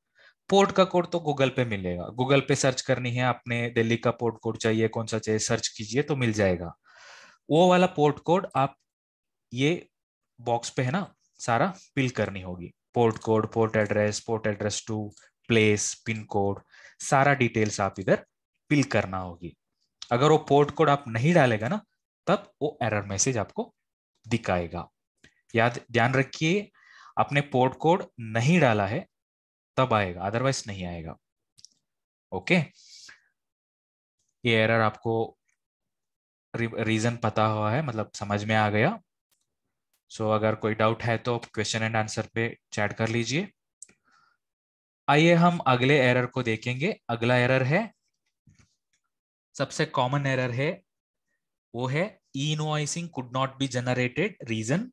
पोर्ट का कोड तो गूगल पे मिलेगा गूगल पे सर्च करनी है आपने दिल्ली का पोर्ट कोड चाहिए कौन सा चाहिए सर्च कीजिए तो मिल जाएगा वो वाला पोर्ट कोड आप ये बॉक्स पे है ना सारा फिल करनी होगी port code port address port address to place pin code सारा डिटेल्स आप इधर फिल करना होगी अगर वो पोर्ट कोड आप नहीं डालेगा ना तब वो एरर मैसेज आपको दिखाएगा याद ध्यान रखिए आपने पोर्ट कोड नहीं डाला है तब आएगा अदरवाइज नहीं आएगा ओके ये एरर आपको रीजन पता हुआ है मतलब समझ में आ गया सो so, अगर कोई डाउट है तो क्वेश्चन एंड आंसर पे चैट कर लीजिए आइए हम अगले एरर को देखेंगे अगला एरर है सबसे कॉमन एरर है वो है invoicing could not be generated reason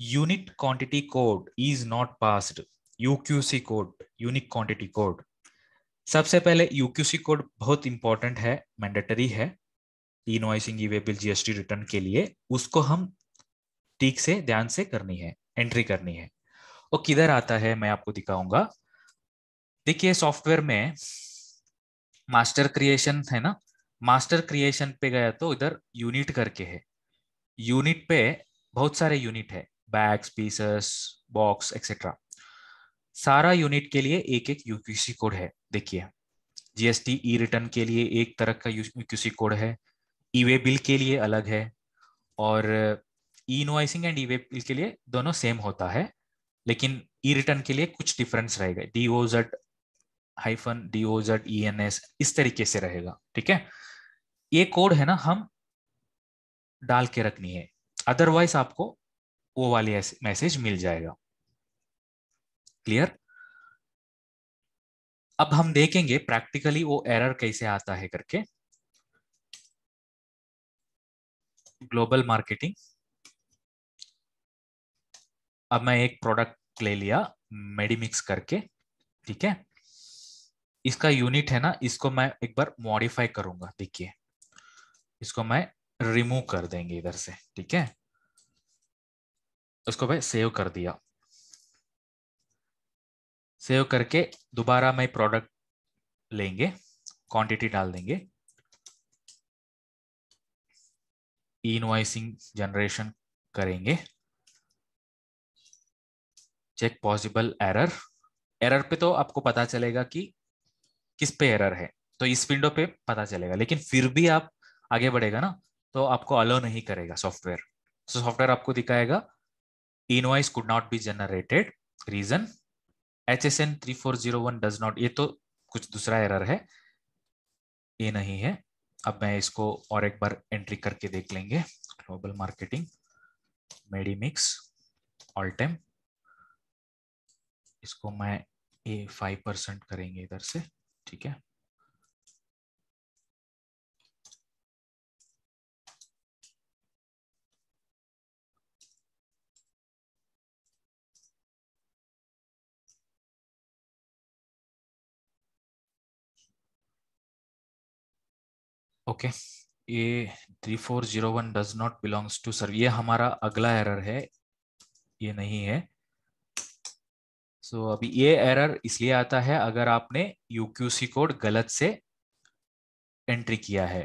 unit quantity code is not passed UQC code unique quantity code सबसे पहले यूक्यूसी कोड बहुत इंपॉर्टेंट है मैंडेटरी है ई वेबिल जीएसटी रिटर्न के लिए उसको हम ठीक से ध्यान से करनी है एंट्री करनी है और किधर आता है मैं आपको दिखाऊंगा देखिए सॉफ्टवेयर में मास्टर क्रिएशन है ना मास्टर क्रिएशन पे गया तो इधर यूनिट करके है यूनिट पे बहुत सारे यूनिट है बैग्स पीसेस बॉक्स एक्सेट्रा सारा यूनिट के लिए एक एक यूक्यूसी कोड है देखिए जीएसटी ई रिटर्न के लिए एक तरह का यूक्यूसी कोड है ई वे बिल के लिए अलग है और e invoicing and e way bill के लिए दोनों सेम होता है लेकिन ई रिटर्न के लिए कुछ डिफरेंस रहेगा D O Z hyphen D O Z E N S इस तरीके से रहेगा ठीक है ये कोड है ना हम डाल के रखनी है अदरवाइज आपको वो वाली मैसेज मिल जाएगा क्लियर अब हम देखेंगे प्रैक्टिकली वो एरर कैसे आता है करके ग्लोबल मार्केटिंग अब मैं एक प्रोडक्ट ले लिया मेडिमिक्स करके ठीक है इसका यूनिट है ना इसको मैं एक बार मॉडिफाई करूंगा देखिए इसको मैं रिमूव कर देंगे इधर से ठीक है उसको भाई सेव कर दिया सेव करके दोबारा मैं प्रोडक्ट लेंगे क्वांटिटी डाल देंगे इनवाइसिंग जनरेशन करेंगे चेक पॉसिबल एरर एरर पे तो आपको पता चलेगा कि किस पे एरर है तो इस विंडो पे पता चलेगा लेकिन फिर भी आप आगे बढ़ेगा ना तो आपको अलो नहीं करेगा सॉफ्टवेयर सॉफ्टवेयर सॉफ्टवेयर आपको दिखाएगा invoice could not be generated reason H S N three four zero one does not ये तो कुछ दूसरा एरर है ये नहीं है अब मैं इसको और एक बार एंट्री करके देख लेंगे global marketing Medimix all time इसको मैं ये फाइव परसेंट करेंगे इधर से ठीक है ओके ये three four zero one does not belongs to sir ये हमारा अगला एरर है ये नहीं है सो so, अभी ये एरर इसलिए आता है अगर आपने यूक्यूसी कोड गलत से एंट्री किया है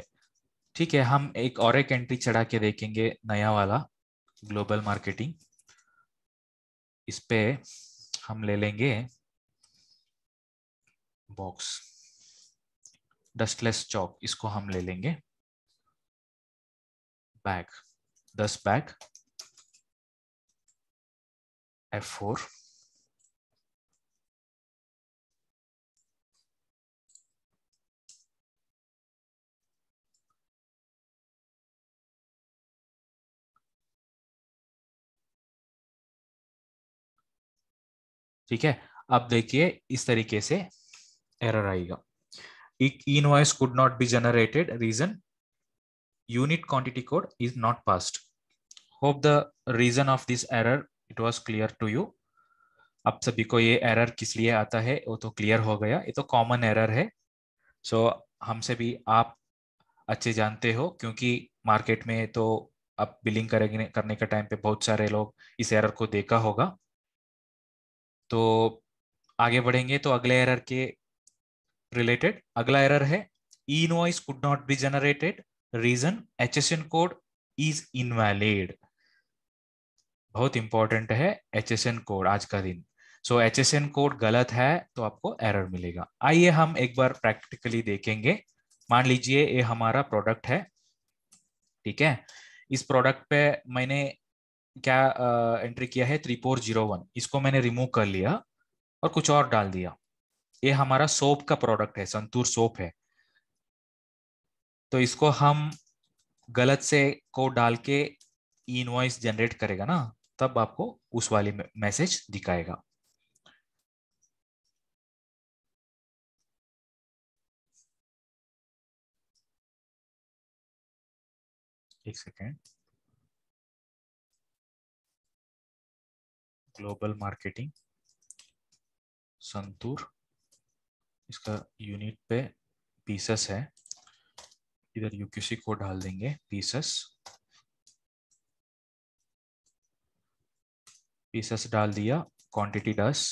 ठीक है हम एक और एक एंट्री चढ़ा के देखेंगे नया वाला ग्लोबल मार्केटिंग इस पे हम ले लेंगे बॉक्स डस्टलेस चॉक इसको हम ले लेंगे बैग दस बैग एफ फोर ठीक है अब देखिए इस तरीके से एरर आएगा E- invoice could not be generated reason unit quantity code is not passed hope the reason of this error it was clear to you आप सभी को ये एरर किस लिए आता है वो तो क्लियर हो गया ये तो कॉमन एरर है सो so, हमसे भी आप अच्छे जानते हो क्योंकि मार्केट में तो आप बिलिंग करेंगे करने के टाइम पे बहुत सारे लोग इस एरर को देखा होगा तो आगे बढ़ेंगे तो अगले एरर के रिलेटेड अगला एरर है e invoice could not be generated reason H S N code is invalid बहुत इंपॉर्टेंट है एच एस एन कोड आज का दिन so H S N code गलत है तो आपको एरर मिलेगा आइए हम एक बार प्रैक्टिकली देखेंगे मान लीजिए ये हमारा प्रोडक्ट है ठीक है इस प्रोडक्ट पे मैंने क्या एंट्री किया है थ्री फोर जीरो वन इसको मैंने रिमूव कर लिया और कुछ और डाल दिया ये हमारा सोप का प्रोडक्ट है संतूर सोप है तो इसको हम गलत से को डाल के वॉइस जनरेट करेगा ना तब आपको उस वाली मैसेज दिखाएगा एक सेकेंड ग्लोबल मार्केटिंग संतूर इसका यूनिट पे पीसेस है इधर यूक्यूसी को डाल देंगे पीसेस पीसेस डाल दिया क्वांटिटी डस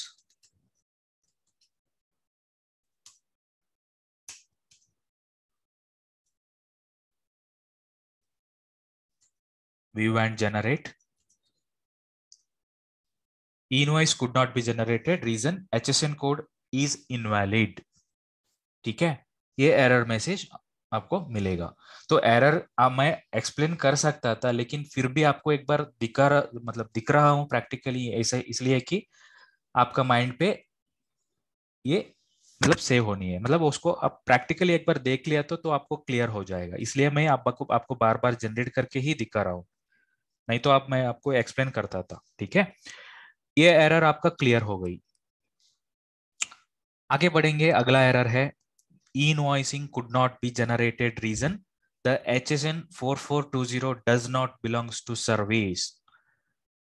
view and generate. Invoice could not be generated. Reason HSN code is invalid. ठीक है ये एरर मैसेज आपको मिलेगा तो एरर आ, मैं एक्सप्लेन कर सकता था लेकिन फिर भी आपको एक बार दिखा मतलब दिख रहा हूं प्रैक्टिकली ऐसे इसलिए कि आपका माइंड पे ये मतलब सेव होनी है मतलब उसको आप प्रैक्टिकली एक बार देख लिया तो तो आपको क्लियर हो जाएगा इसलिए मैं आपको आपको बार बार जनरेट करके ही दिखा रहा हूँ नहीं तो आप मैं आपको एक्सप्लेन करता था ठीक है ये एरर आपका क्लियर हो गई आगे बढ़ेंगे अगला एरर है e-invoicing could not be generated reason the HSN 4420 does not belongs to service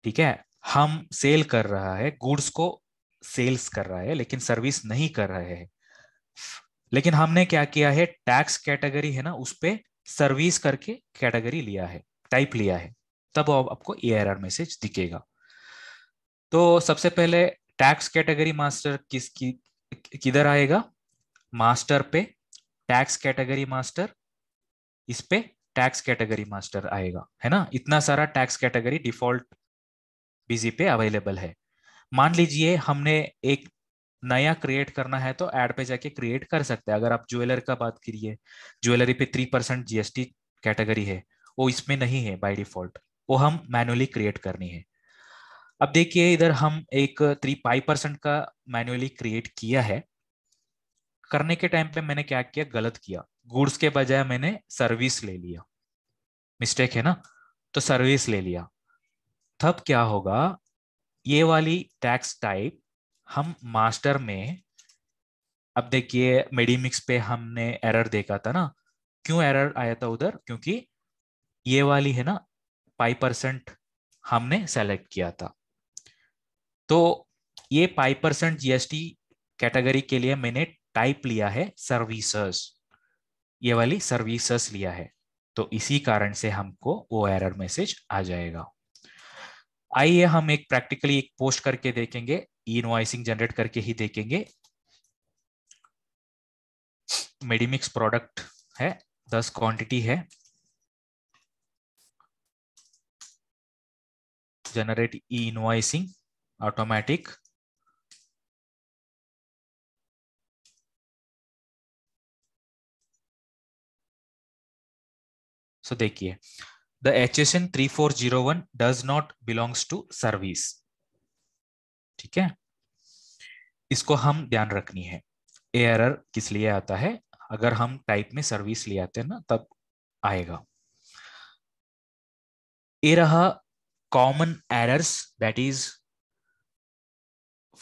ठीक है हम सेल कर रहा है गुड्स को सेल्स कर रहा है लेकिन सर्विस नहीं कर रहे हैं लेकिन हमने क्या किया है टैक्स कैटेगरी है ना उस पर सर्विस करके कैटेगरी लिया है टाइप लिया है तब आपको ए आर मैसेज दिखेगा तो सबसे पहले टैक्स कैटेगरी मास्टर किसकी किधर आएगा मास्टर पे टैक्स कैटेगरी मास्टर इस पे टैक्स कैटेगरी मास्टर आएगा है ना इतना सारा टैक्स कैटेगरी डिफॉल्ट बीजी पे अवेलेबल है मान लीजिए हमने एक नया क्रिएट करना है तो एड पे जाके क्रिएट कर सकते हैं अगर आप ज्वेलर का बात करिए ज्वेलरी पे थ्री परसेंट जीएसटी कैटेगरी है वो इसमें नहीं है बाय डिफॉल्ट वो हम मैनुअली क्रिएट करनी है अब देखिए इधर हम एक थ्री फाइव परसेंट का मैनुअली क्रिएट किया है करने के टाइम पे मैंने क्या किया गलत किया गुड्स के बजाय मैंने सर्विस ले लिया मिस्टेक है ना तो सर्विस ले लिया तब क्या होगा ये वाली टैक्स टाइप हम मास्टर में अब देखिए मेडिमिक्स पे हमने एरर देखा था ना क्यों एरर आया था उधर क्योंकि ये वाली है ना पाई परसेंट हमने सेलेक्ट किया था तो ये पाई परसेंट जीएसटी कैटेगरी के लिए मैंने टाइप लिया है सर्विसेस ये वाली सर्विसेस लिया है तो इसी कारण से हमको वो एरर मैसेज आ जाएगा आइए हम एक प्रैक्टिकली एक पोस्ट करके देखेंगे इनवाइसिंग जनरेट करके ही देखेंगे मेडिमिक्स प्रोडक्ट है दस क्वांटिटी है generate e invoicing automatic so देखिए the H S N three four zero one does not belongs to service ठीक है इसको हम ध्यान रखनी है एरर किस लिए आता है अगर हम टाइप में सर्विस ले आते हैं ना तब आएगा ये रहा common errors that is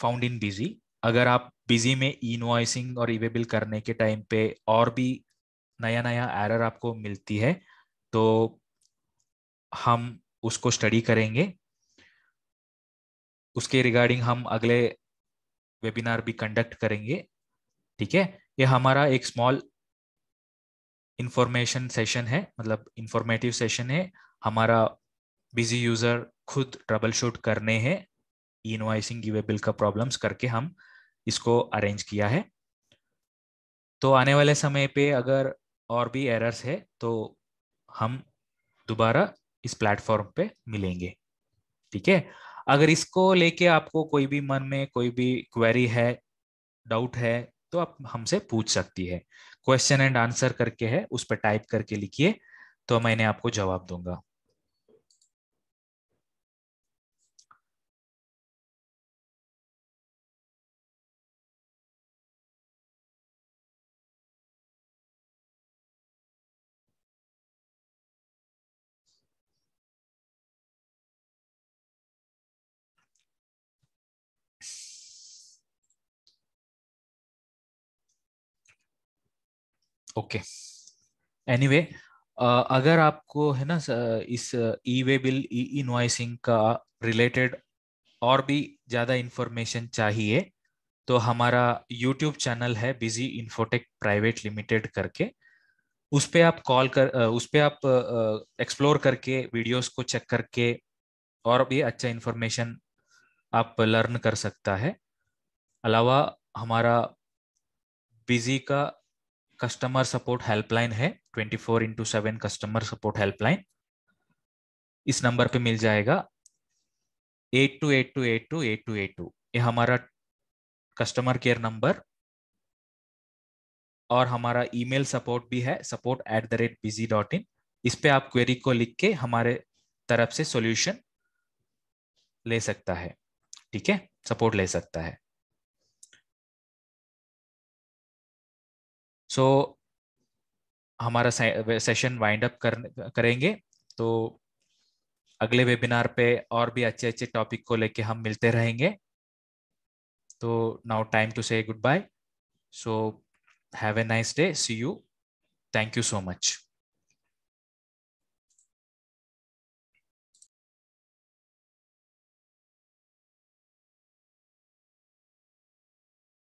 found in Busy अगर आप बिजी में इनवॉइसिंग और इवेबिल करने के टाइम पे और भी नया नया एरर आपको मिलती है तो हम उसको स्टडी करेंगे उसके रिगार्डिंग हम अगले वेबिनार भी कंडक्ट करेंगे ठीक है ये हमारा एक स्मॉल इंफॉर्मेशन सेशन है मतलब इंफॉर्मेटिव सेशन है हमारा बिजी यूजर खुद ट्रबल शूट करने हैं इनवाइसिंग ई बिल का प्रॉब्लम्स करके हम इसको अरेंज किया है तो आने वाले समय पे अगर और भी एरर्स है तो हम दोबारा इस प्लेटफॉर्म पे मिलेंगे ठीक है अगर इसको लेके आपको कोई भी मन में कोई भी क्वेरी है डाउट है तो आप हमसे पूछ सकती है क्वेश्चन एंड आंसर करके है उस पर टाइप करके लिखिए तो मैंने आपको जवाब दूंगा ओके एनीवे uh, अगर आपको है ना इस e way bill e invoicing का रिलेटेड और भी ज़्यादा इंफॉर्मेशन चाहिए तो हमारा यूट्यूब चैनल है बिजी इन्फोटेक प्राइवेट लिमिटेड करके उस पर आप कॉल कर uh, उस पर आप एक्सप्लोर uh, करके वीडियोस को चेक करके और भी अच्छा इन्फॉर्मेशन आप लर्न कर सकता है अलावा हमारा बिजी का कस्टमर सपोर्ट हेल्पलाइन है 24 four into seven customer support helpline इस नंबर पे मिल जाएगा eight two eight two eight two eight two eight two ये हमारा कस्टमर केयर नंबर और हमारा ईमेल सपोर्ट भी है support at the rate Busy dot in इस पे आप क्वेरी को लिख के हमारे तरफ से सॉल्यूशन ले सकता है ठीक है सपोर्ट ले सकता है सो so, हमारा सेशन वाइंड अप कर, करेंगे तो अगले वेबिनार पे और भी अच्छे अच्छे टॉपिक को लेके हम मिलते रहेंगे तो now time to say good bye so have a nice day see you thank you so much